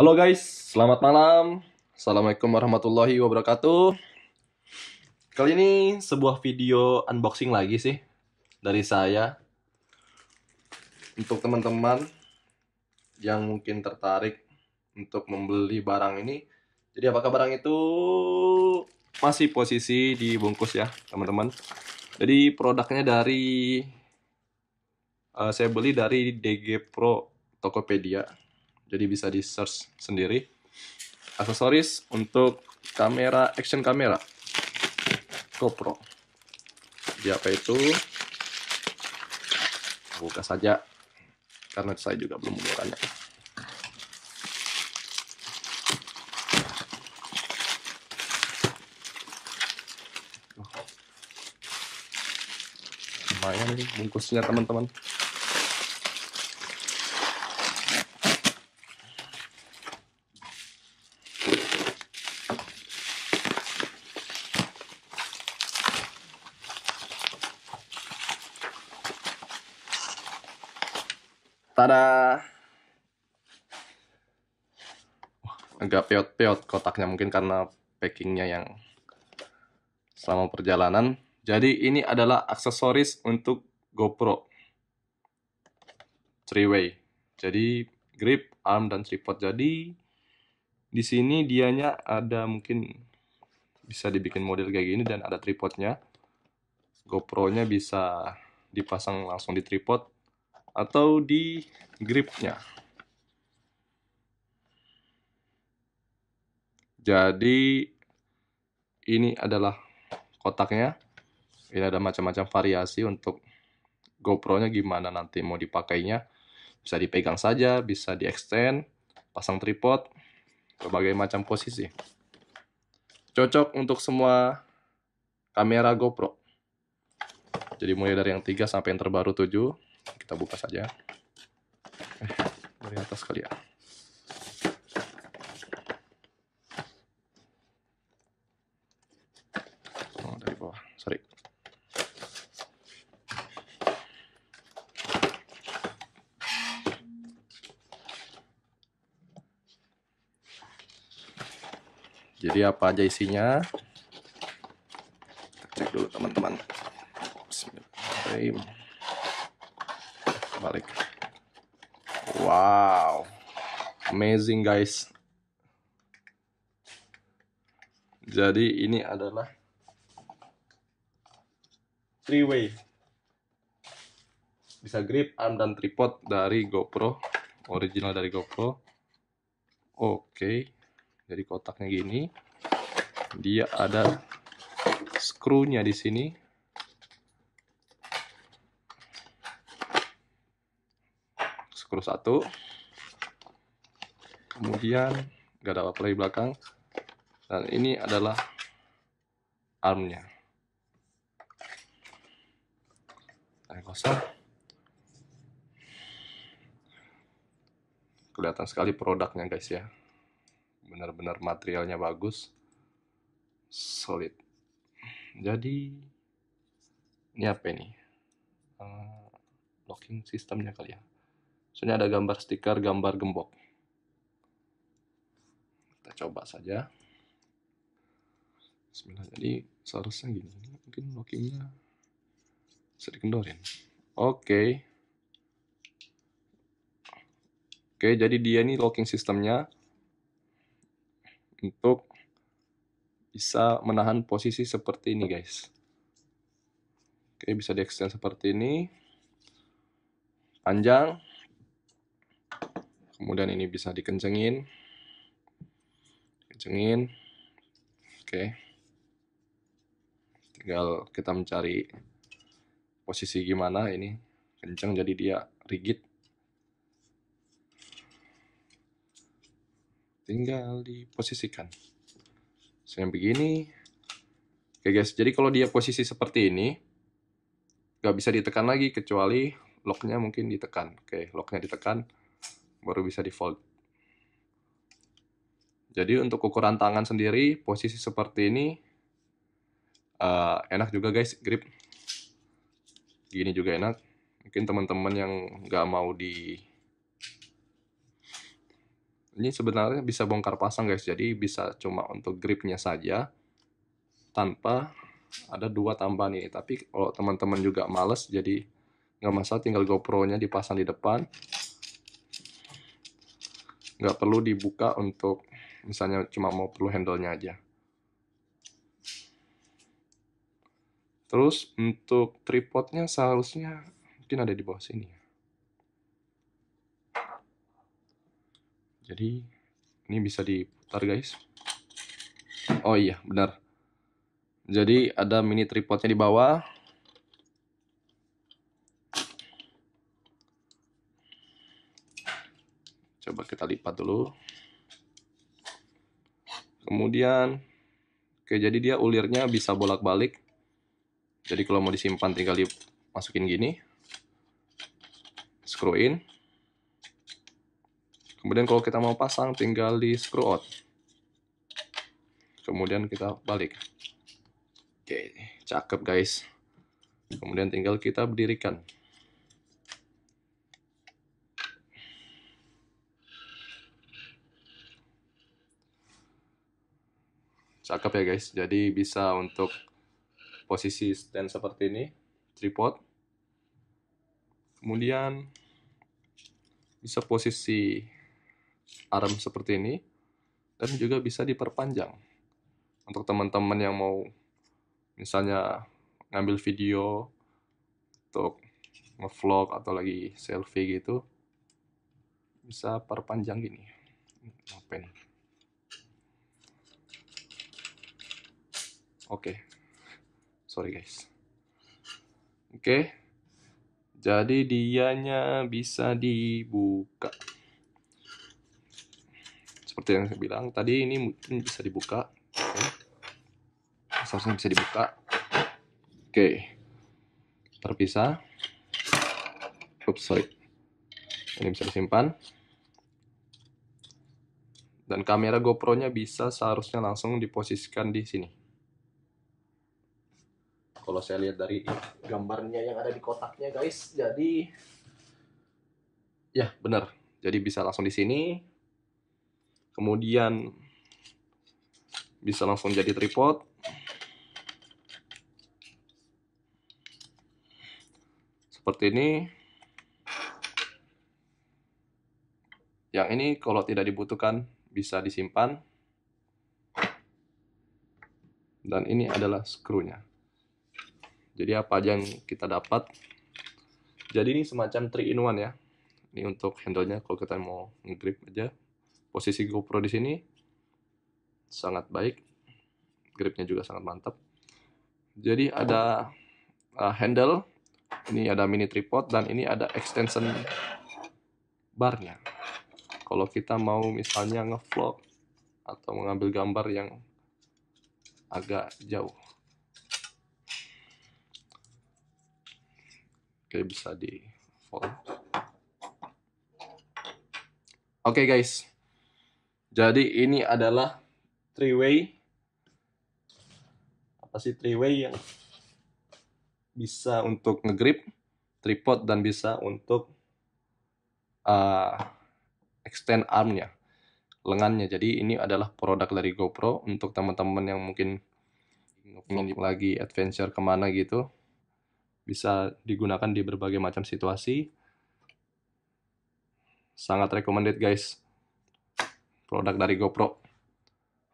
Halo guys, selamat malam. Assalamualaikum warahmatullahi wabarakatuh. Kali ini sebuah video unboxing lagi sih dari saya untuk teman-teman yang mungkin tertarik untuk membeli barang ini. Jadi apakah barang itu masih posisi dibungkus ya, teman-teman? Jadi produknya dari uh, saya beli dari DG Pro Tokopedia jadi bisa di search sendiri aksesoris untuk kamera action kamera GoPro jadi apa itu buka saja karena saya juga belum membukanya lumayan nih bungkusnya teman-teman agak peot-peot kotaknya mungkin karena packingnya yang selama perjalanan. Jadi ini adalah aksesoris untuk GoPro. Three way. Jadi grip, arm dan tripod. Jadi di sini dianya ada mungkin bisa dibikin model kayak gini dan ada tripodnya. GoPro-nya bisa dipasang langsung di tripod atau di gripnya. Jadi ini adalah kotaknya. Ini ada macam-macam variasi untuk GoPro-nya gimana nanti mau dipakainya. Bisa dipegang saja, bisa di-extend, pasang tripod, berbagai macam posisi. Cocok untuk semua kamera GoPro. Jadi mulai dari yang 3 sampai yang terbaru 7. Kita buka saja. Eh, dari atas kali ya. jadi apa aja isinya kita cek dulu teman-teman Bismillahirrahmanirrahim balik wow amazing guys jadi ini adalah three way bisa grip arm dan tripod dari GoPro original dari GoPro oke okay. Jadi kotaknya gini. Dia ada skrunya di sini. Skru satu. Kemudian nggak ada apa-apa di belakang. Dan ini adalah armnya. Tarik kosong. Kelihatan sekali produknya guys ya benar-benar materialnya bagus solid jadi ini apa ini uh, locking sistemnya kali ya soalnya ada gambar stiker gambar gembok kita coba saja Bismillah jadi seharusnya gini mungkin lockingnya sedikit dikendorin oke okay. Oke, jadi dia ini locking sistemnya untuk bisa menahan posisi seperti ini guys oke bisa di extend seperti ini panjang kemudian ini bisa dikencengin kencengin oke tinggal kita mencari posisi gimana ini kenceng jadi dia rigid tinggal diposisikan saya begini oke guys jadi kalau dia posisi seperti ini nggak bisa ditekan lagi kecuali locknya mungkin ditekan oke locknya ditekan baru bisa di fold jadi untuk ukuran tangan sendiri posisi seperti ini uh, enak juga guys grip gini juga enak mungkin teman-teman yang nggak mau di ini sebenarnya bisa bongkar pasang guys, jadi bisa cuma untuk gripnya saja tanpa ada dua tambahan ini. Tapi kalau teman-teman juga males, jadi nggak masalah tinggal GoPro-nya dipasang di depan. Nggak perlu dibuka untuk misalnya cuma mau perlu handle-nya aja. Terus untuk tripodnya seharusnya mungkin ada di bawah sini ya. jadi ini bisa diputar guys oh iya benar jadi ada mini tripodnya di bawah coba kita lipat dulu kemudian oke jadi dia ulirnya bisa bolak-balik jadi kalau mau disimpan tinggal dimasukin gini screw in Kemudian kalau kita mau pasang tinggal di screw out. Kemudian kita balik. Oke, cakep guys. Kemudian tinggal kita berdirikan. Cakep ya guys. Jadi bisa untuk posisi stand seperti ini, tripod. Kemudian bisa posisi arm seperti ini dan juga bisa diperpanjang untuk teman-teman yang mau misalnya ngambil video untuk ngevlog atau lagi selfie gitu bisa perpanjang gini open oke okay. sorry guys oke okay. jadi dianya bisa dibuka seperti yang saya bilang tadi ini mungkin bisa dibuka okay. seharusnya bisa dibuka oke okay. terpisah oops sorry ini bisa disimpan dan kamera GoPro nya bisa seharusnya langsung diposisikan di sini kalau saya lihat dari gambarnya yang ada di kotaknya guys jadi ya benar jadi bisa langsung di sini kemudian bisa langsung jadi tripod seperti ini yang ini kalau tidak dibutuhkan bisa disimpan dan ini adalah skrunya jadi apa aja yang kita dapat jadi ini semacam 3 in 1 ya ini untuk handle nya kalau kita mau nge-grip aja posisi GoPro di sini sangat baik gripnya juga sangat mantap jadi ada uh, handle ini ada mini tripod dan ini ada extension barnya kalau kita mau misalnya ngevlog atau mengambil gambar yang agak jauh oke bisa di fold oke guys jadi ini adalah three way apa sih three way yang bisa untuk ngegrip tripod dan bisa untuk uh, extend armnya lengannya jadi ini adalah produk dari GoPro untuk teman-teman yang mungkin ingin lagi adventure kemana gitu bisa digunakan di berbagai macam situasi sangat recommended guys produk dari GoPro.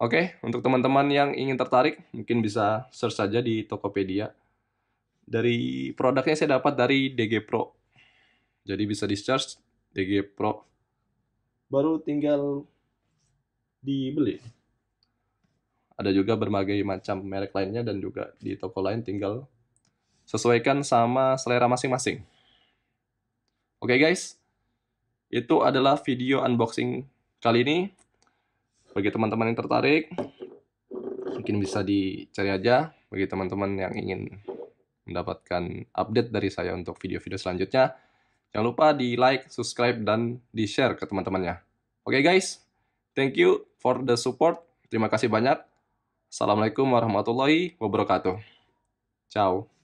Oke, untuk teman-teman yang ingin tertarik, mungkin bisa search saja di Tokopedia. Dari produknya saya dapat dari DG Pro. Jadi bisa di-search DG Pro. Baru tinggal dibeli. Ada juga berbagai macam merek lainnya dan juga di toko lain tinggal sesuaikan sama selera masing-masing. Oke guys, itu adalah video unboxing kali ini bagi teman-teman yang tertarik mungkin bisa dicari aja bagi teman-teman yang ingin mendapatkan update dari saya untuk video-video selanjutnya jangan lupa di like subscribe dan di share ke teman-temannya oke okay, guys thank you for the support terima kasih banyak assalamualaikum warahmatullahi wabarakatuh ciao